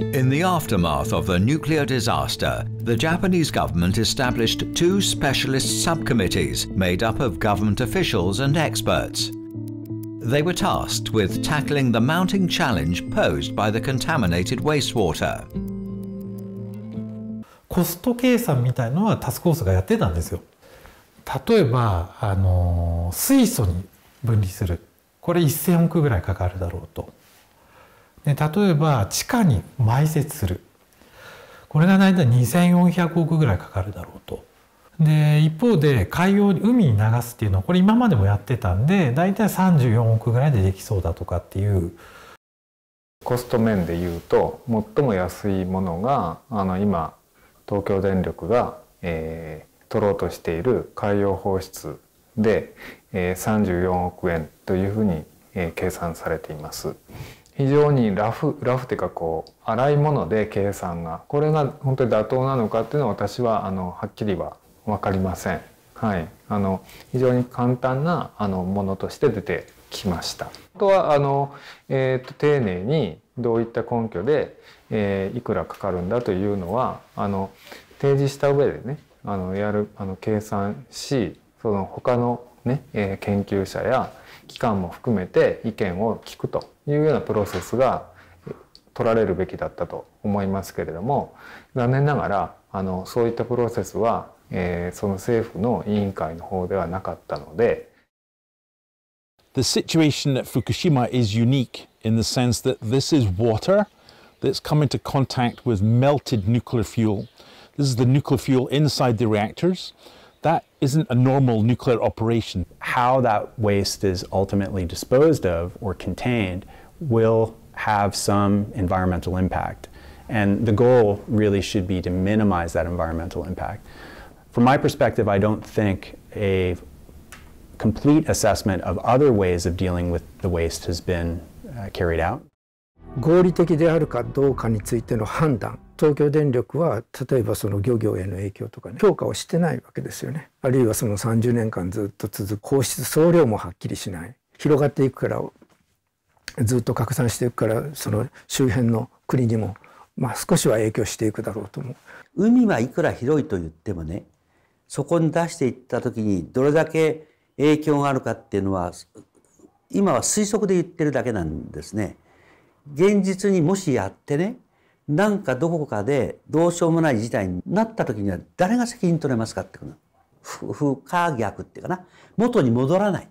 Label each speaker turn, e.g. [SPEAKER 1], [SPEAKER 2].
[SPEAKER 1] In the aftermath of the nuclear disaster, the Japanese government established two specialist subcommittees made up of government officials and experts. They were tasked with tackling the mounting challenge posed by the contaminated wastewater.
[SPEAKER 2] コスト計算みたいのはタスクフォースがやってたんですよ。例えばあの水素に分離するこれ1,000億ぐらいかかるだろうと。例えば地下に埋設するこれが大体2400億ぐらいかかるだろうと。で一方で海洋に海に流すっていうのはこれ今までもやってたんで大体34億ぐらいでできそうだとか
[SPEAKER 3] っていうコスト面でいうと最も安いものがあの今東京電力が、えー、取ろうとしている海洋放出で、えー、34億円というふうに、えー、計算されています。非常にラフラフっていうかこう荒いもので計算がこれが本当に妥当なのかっていうのは私はあのはっきりは分かりません。はい、あの非常に簡単なあのものとして出てきました。あとはあの、えーと、と丁寧にどういった根拠で、えー、いくらかかるんだというのはあの提示した上でねあのやるあの計算しその他のね、え研究者や機関も含めて意見を聞くというようなプロセスが取られるべきだったと思いますけれども残念ながらあのそういったプロセスは、えー、その政府の委員会の方ではなかったので。The situation at Fukushima is
[SPEAKER 2] unique in the sense that this is water that's come into contact with melted nuclear fuel. This is the nuclear fuel inside the reactors. That isn't a normal nuclear operation. How that waste is ultimately disposed of or contained will have some environmental impact. And the goal really should be to minimize that environmental impact. From my perspective, I don't think a complete assessment of other ways of dealing with the waste has been uh, carried out.
[SPEAKER 4] 合理的であるかどうかについての判断東京電力は例えばその漁業への影響とかね評価をしてないわけですよねあるいはその30年間ずっと続く放出総量もはっきりしない広がっていくからずっと拡散していくからその周辺の国にも
[SPEAKER 1] まあ少しは影響していくだろうと思う海はいくら広いと言ってもねそこに出していった時にどれだけ影響があるかっていうのは今は推測で言ってるだけなんですね現実にもしやってねなんかどこかでどうしようもない事態になった時には誰が責任取れますかってこと不可逆っていうかな。元に戻らない。